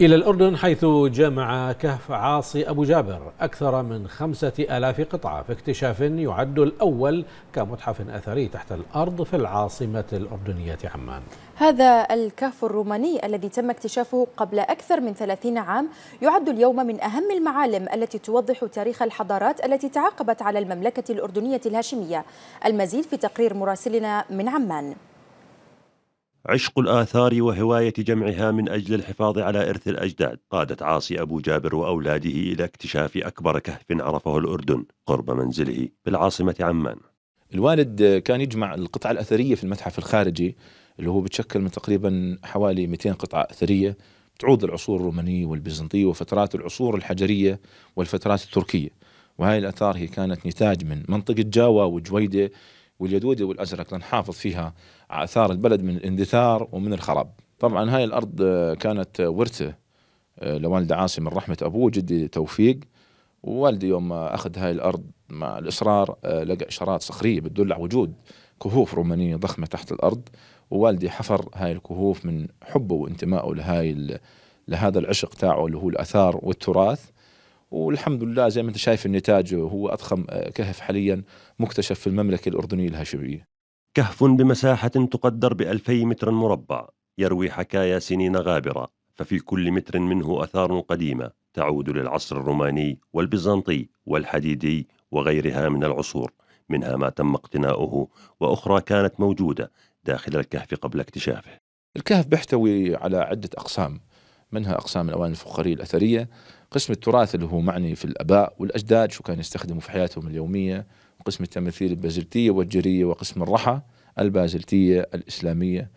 إلى الأردن حيث جمع كهف عاصي أبو جابر أكثر من خمسة ألاف قطعة في اكتشاف يعد الأول كمتحف أثري تحت الأرض في العاصمة الأردنية عمان هذا الكهف الروماني الذي تم اكتشافه قبل أكثر من 30 عام يعد اليوم من أهم المعالم التي توضح تاريخ الحضارات التي تعاقبت على المملكة الأردنية الهاشمية المزيد في تقرير مراسلنا من عمان عشق الآثار وهواية جمعها من أجل الحفاظ على إرث الأجداد قادت عاصي أبو جابر وأولاده إلى اكتشاف أكبر كهف عرفه الأردن قرب منزله بالعاصمة عمان الوالد كان يجمع القطع الأثرية في المتحف الخارجي اللي هو بتشكل من تقريبا حوالي 200 قطعة أثرية تعود للعصور الرومانية والبيزنطية وفترات العصور الحجرية والفترات التركية وهذه الأثار هي كانت نتاج من منطقة جاوا وجويدة واليدودي والازرق لنحافظ فيها على اثار البلد من الاندثار ومن الخراب. طبعا هاي الارض آه، كانت ورثه آه، لوالد عاصم من رحمه ابوه جدي توفيق ووالدي يوم اخذ هاي الارض مع الاصرار آه، لقى اشارات صخريه بتدل على وجود كهوف رومانيه ضخمه تحت الارض ووالدي حفر هاي الكهوف من حبه وانتمائه لهاي لهذا العشق تاعه اللي هو الاثار والتراث والحمد لله زي ما انت شايف النتاج هو اضخم كهف حاليا مكتشف في المملكه الاردنيه الهاشميه. كهف بمساحه تقدر ب 2000 متر مربع يروي حكايا سنين غابره ففي كل متر منه اثار قديمه تعود للعصر الروماني والبيزنطي والحديدي وغيرها من العصور منها ما تم اقتناؤه واخرى كانت موجوده داخل الكهف قبل اكتشافه. الكهف بيحتوي على عده اقسام منها أقسام الأواني الفخاريه الأثرية قسم التراث اللي هو معني في الآباء والأجداد شو كان يستخدموا في حياتهم اليومية وقسم التماثيل البازلتية والجرية وقسم الرحى البازلتية الإسلامية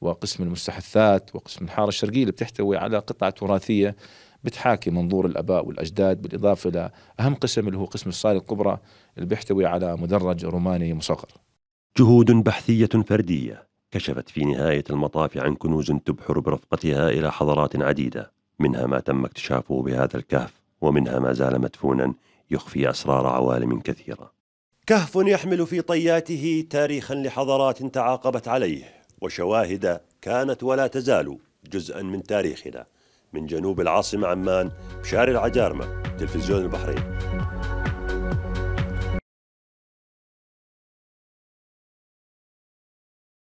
وقسم المستحثات وقسم الحارة الشرقية اللي بتحتوي على قطع تراثية بتحاكي منظور الاباء والاجداد بالاضافه الى اهم قسم اللي هو قسم الصاله الكبرى اللي بيحتوي على مدرج روماني مصغر. جهود بحثيه فرديه كشفت في نهاية المطاف عن كنوز تبحر برفقتها إلى حضارات عديدة منها ما تم اكتشافه بهذا الكهف ومنها ما زال مدفونا يخفي أسرار عوالم كثيرة كهف يحمل في طياته تاريخا لحضارات تعاقبت عليه وشواهد كانت ولا تزال جزءا من تاريخنا من جنوب العاصمة عمان بشار العجارمة تلفزيون البحرين